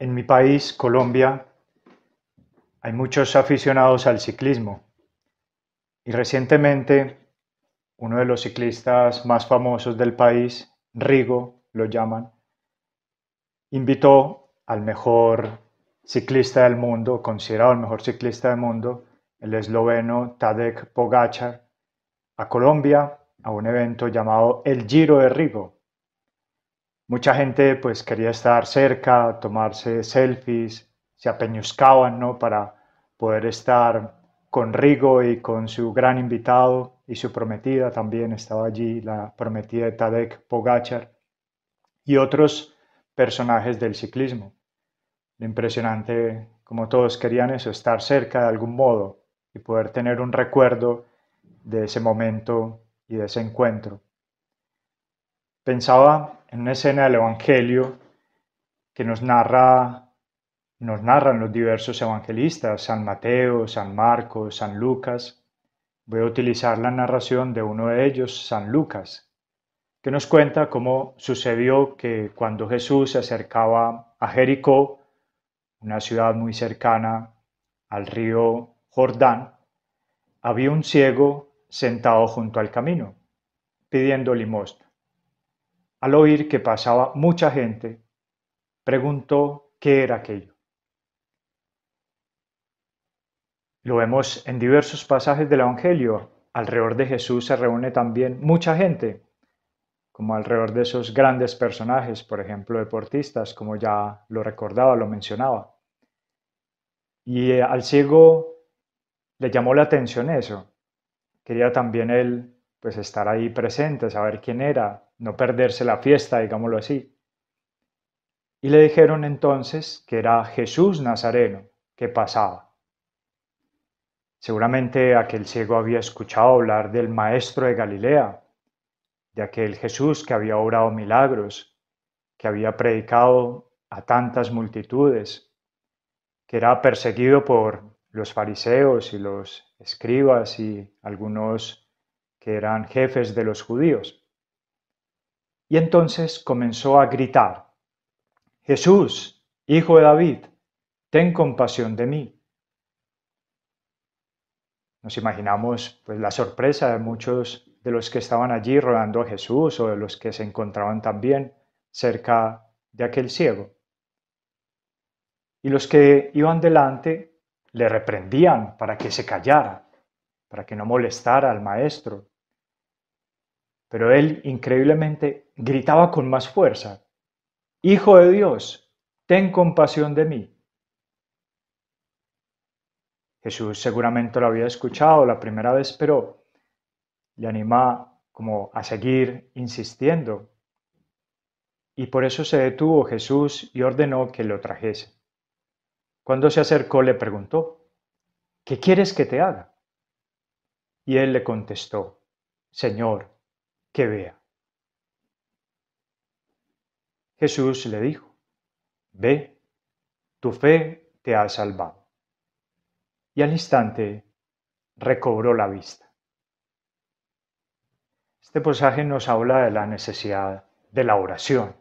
En mi país, Colombia, hay muchos aficionados al ciclismo. Y recientemente, uno de los ciclistas más famosos del país, Rigo, lo llaman, invitó al mejor ciclista del mundo, considerado el mejor ciclista del mundo, el esloveno Tadek Pogacar, a Colombia a un evento llamado El Giro de Rigo, Mucha gente pues quería estar cerca, tomarse selfies, se apeñuscaban ¿no? para poder estar con Rigo y con su gran invitado y su prometida también estaba allí, la prometida Tadek Pogachar y otros personajes del ciclismo. Lo impresionante, como todos querían eso, estar cerca de algún modo y poder tener un recuerdo de ese momento y de ese encuentro. Pensaba en una escena del Evangelio que nos narra nos narran los diversos evangelistas, San Mateo, San Marcos, San Lucas. Voy a utilizar la narración de uno de ellos, San Lucas, que nos cuenta cómo sucedió que cuando Jesús se acercaba a Jericó, una ciudad muy cercana al río Jordán, había un ciego sentado junto al camino, pidiendo limosna al oír que pasaba mucha gente, preguntó qué era aquello. Lo vemos en diversos pasajes del Evangelio. Alrededor de Jesús se reúne también mucha gente, como alrededor de esos grandes personajes, por ejemplo, deportistas, como ya lo recordaba, lo mencionaba. Y eh, al ciego le llamó la atención eso. Quería también él pues estar ahí presente, saber quién era, no perderse la fiesta, digámoslo así. Y le dijeron entonces que era Jesús Nazareno que pasaba. Seguramente aquel ciego había escuchado hablar del Maestro de Galilea, de aquel Jesús que había obrado milagros, que había predicado a tantas multitudes, que era perseguido por los fariseos y los escribas y algunos que eran jefes de los judíos. Y entonces comenzó a gritar, Jesús, hijo de David, ten compasión de mí. Nos imaginamos pues, la sorpresa de muchos de los que estaban allí rodando a Jesús o de los que se encontraban también cerca de aquel ciego. Y los que iban delante le reprendían para que se callara, para que no molestara al maestro. Pero él increíblemente gritaba con más fuerza, Hijo de Dios, ten compasión de mí. Jesús seguramente lo había escuchado la primera vez, pero le anima como a seguir insistiendo. Y por eso se detuvo Jesús y ordenó que lo trajese. Cuando se acercó le preguntó, ¿qué quieres que te haga? Y él le contestó, Señor, que vea. Jesús le dijo, Ve, tu fe te ha salvado. Y al instante recobró la vista. Este pasaje nos habla de la necesidad de la oración,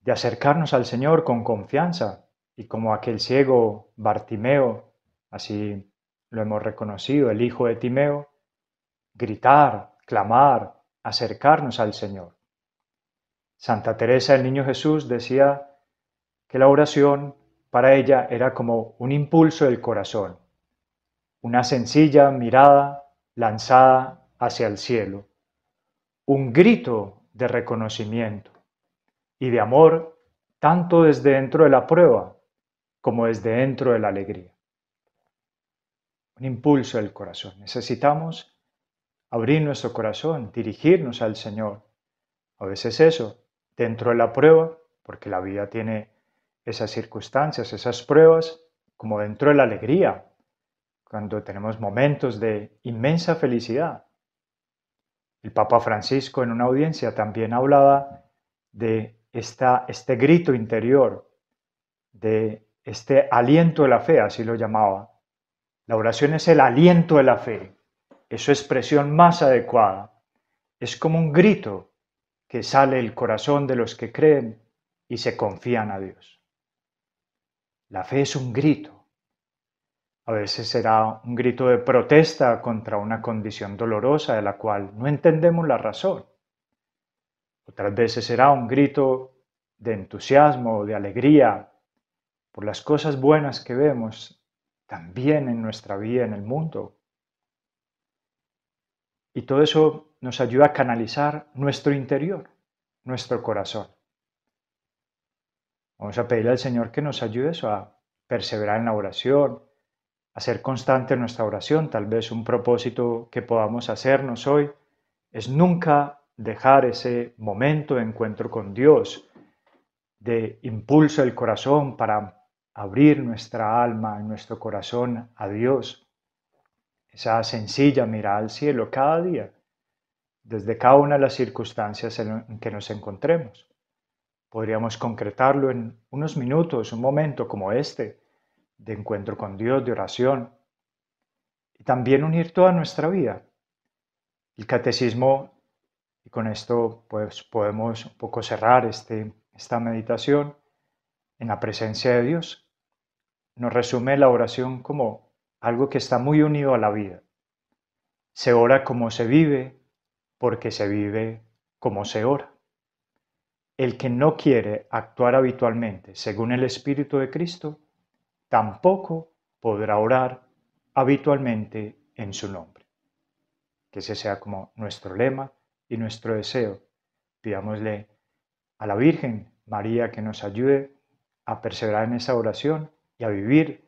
de acercarnos al Señor con confianza y como aquel ciego Bartimeo, así lo hemos reconocido, el hijo de Timeo, gritar, clamar, acercarnos al Señor. Santa Teresa el Niño Jesús decía que la oración para ella era como un impulso del corazón, una sencilla mirada lanzada hacia el cielo, un grito de reconocimiento y de amor tanto desde dentro de la prueba como desde dentro de la alegría. Un impulso del corazón. Necesitamos abrir nuestro corazón, dirigirnos al Señor. A veces eso, dentro de la prueba, porque la vida tiene esas circunstancias, esas pruebas, como dentro de la alegría, cuando tenemos momentos de inmensa felicidad. El Papa Francisco en una audiencia también hablaba de este grito interior, de este aliento de la fe, así lo llamaba. La oración es el aliento de la fe, es su expresión más adecuada. Es como un grito que sale el corazón de los que creen y se confían a Dios. La fe es un grito. A veces será un grito de protesta contra una condición dolorosa de la cual no entendemos la razón. Otras veces será un grito de entusiasmo, de alegría por las cosas buenas que vemos también en nuestra vida, en el mundo. Y todo eso nos ayuda a canalizar nuestro interior, nuestro corazón. Vamos a pedirle al Señor que nos ayude eso, a perseverar en la oración, a ser constante en nuestra oración. Tal vez un propósito que podamos hacernos hoy es nunca dejar ese momento de encuentro con Dios, de impulso del corazón para abrir nuestra alma, y nuestro corazón a Dios, esa sencilla mirada al cielo cada día, desde cada una de las circunstancias en que nos encontremos. Podríamos concretarlo en unos minutos, un momento como este, de encuentro con Dios, de oración, y también unir toda nuestra vida. El catecismo, y con esto pues podemos un poco cerrar este, esta meditación en la presencia de Dios, nos resume la oración como algo que está muy unido a la vida. Se ora como se vive, porque se vive como se ora. El que no quiere actuar habitualmente según el Espíritu de Cristo, tampoco podrá orar habitualmente en su nombre. Que ese sea como nuestro lema y nuestro deseo. Pidámosle a la Virgen María que nos ayude a perseverar en esa oración y a vivir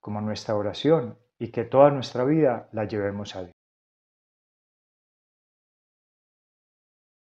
como nuestra oración y que toda nuestra vida la llevemos a Dios.